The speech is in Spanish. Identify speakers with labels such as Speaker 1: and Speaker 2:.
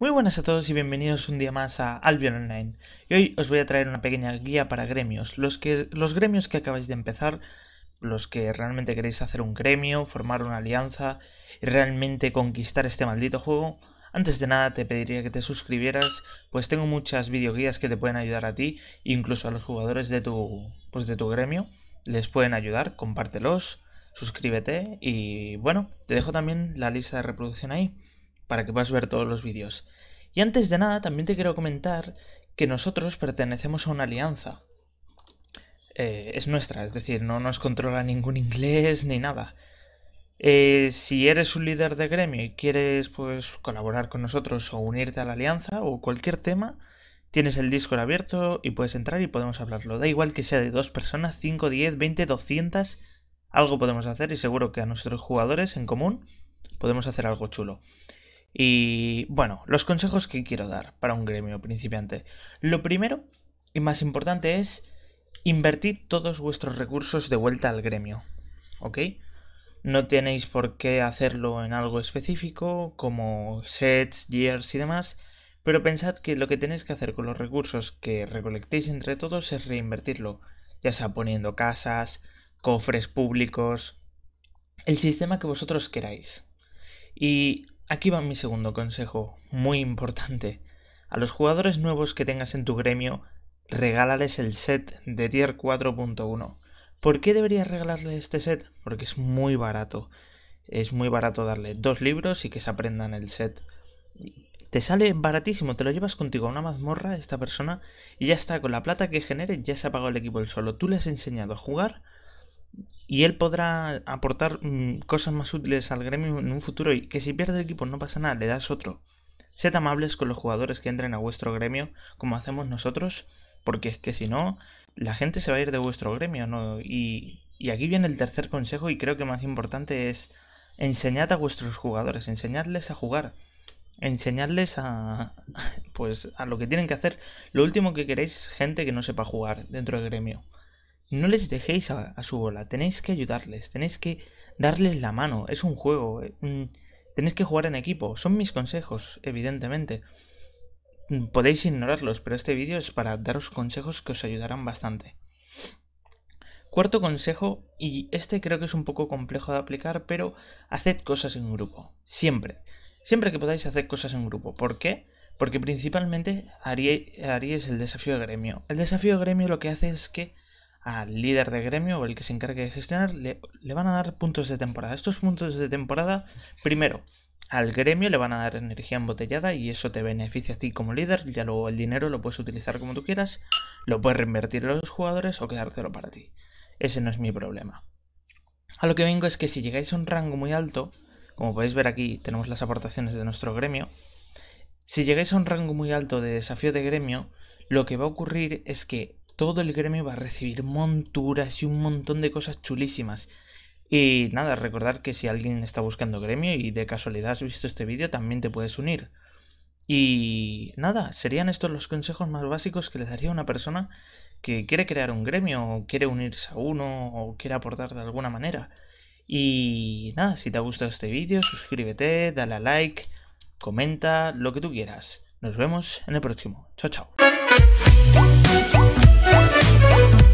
Speaker 1: Muy buenas a todos y bienvenidos un día más a Albion Online. Y hoy os voy a traer una pequeña guía para gremios. Los, que, los gremios que acabáis de empezar, los que realmente queréis hacer un gremio, formar una alianza y realmente conquistar este maldito juego, antes de nada te pediría que te suscribieras, pues tengo muchas videoguías que te pueden ayudar a ti, incluso a los jugadores de tu, pues de tu gremio, les pueden ayudar, compártelos, suscríbete y bueno, te dejo también la lista de reproducción ahí para que puedas ver todos los vídeos. Y antes de nada, también te quiero comentar que nosotros pertenecemos a una alianza. Eh, es nuestra, es decir, no nos controla ningún inglés ni nada. Eh, si eres un líder de gremio y quieres pues, colaborar con nosotros o unirte a la alianza o cualquier tema, tienes el Discord abierto y puedes entrar y podemos hablarlo. Da igual que sea de dos personas, 5, 10, 20, 200, algo podemos hacer y seguro que a nuestros jugadores en común podemos hacer algo chulo. Y bueno, los consejos que quiero dar para un gremio principiante. Lo primero y más importante es invertir todos vuestros recursos de vuelta al gremio. ¿Ok? No tenéis por qué hacerlo en algo específico como sets, years y demás, pero pensad que lo que tenéis que hacer con los recursos que recolectéis entre todos es reinvertirlo, ya sea poniendo casas, cofres públicos, el sistema que vosotros queráis. Y aquí va mi segundo consejo, muy importante. A los jugadores nuevos que tengas en tu gremio, regálales el set de tier 4.1. ¿Por qué deberías regalarle este set? Porque es muy barato. Es muy barato darle dos libros y que se aprendan el set. Te sale baratísimo, te lo llevas contigo a una mazmorra esta persona y ya está, con la plata que genere ya se ha pagado el equipo el solo. Tú le has enseñado a jugar y él podrá aportar mm, cosas más útiles al gremio en un futuro y que si pierde el equipo no pasa nada, le das otro. Sed amables con los jugadores que entren a vuestro gremio como hacemos nosotros, porque es que si no, la gente se va a ir de vuestro gremio, ¿no? Y, aquí viene el tercer consejo y creo que más importante es enseñad a vuestros jugadores, enseñadles a jugar, enseñadles a pues a lo que tienen que hacer. Lo último que queréis es gente que no sepa jugar dentro del gremio no les dejéis a, su bola, tenéis que ayudarles, tenéis que darles la mano, es un juego, eh, tenéis que jugar en equipo, son mis consejos, evidentemente. Mm, podéis ignorarlos, pero este vídeo es para daros consejos que os ayudarán bastante. Cuarto consejo, y este creo que es un poco complejo de aplicar, pero haced cosas en grupo, siempre. Siempre que podáis hacer cosas en grupo. ¿Por qué? Porque principalmente haríais el desafío de gremio. El desafío de gremio lo que hace es que al líder de gremio o el que se encargue de gestionar, le, van a dar puntos de temporada. Estos puntos de temporada, primero, al gremio le van a dar energía embotellada y eso te beneficia a ti como líder. Ya luego el dinero lo puedes utilizar como tú quieras, lo puedes reinvertir en los jugadores o quedártelo para ti. Ese no es mi problema. A lo que vengo es que si llegáis a un rango muy alto, como podéis ver aquí, tenemos las aportaciones de nuestro gremio. Si llegáis a un rango muy alto de desafío de gremio, lo que va a ocurrir es que todo el gremio va a recibir monturas y un montón de cosas chulísimas. Y nada, recordar que si alguien está buscando gremio y de casualidad has visto este vídeo, también te puedes unir. Y nada, serían estos los consejos más básicos que le daría a una persona que quiere crear un gremio, o quiere unirse a uno, o quiere aportar de alguna manera. Y nada, si te ha gustado este vídeo, suscríbete, dale a like, comenta, lo que tú quieras. Nos vemos en el próximo. Chao, chao. you.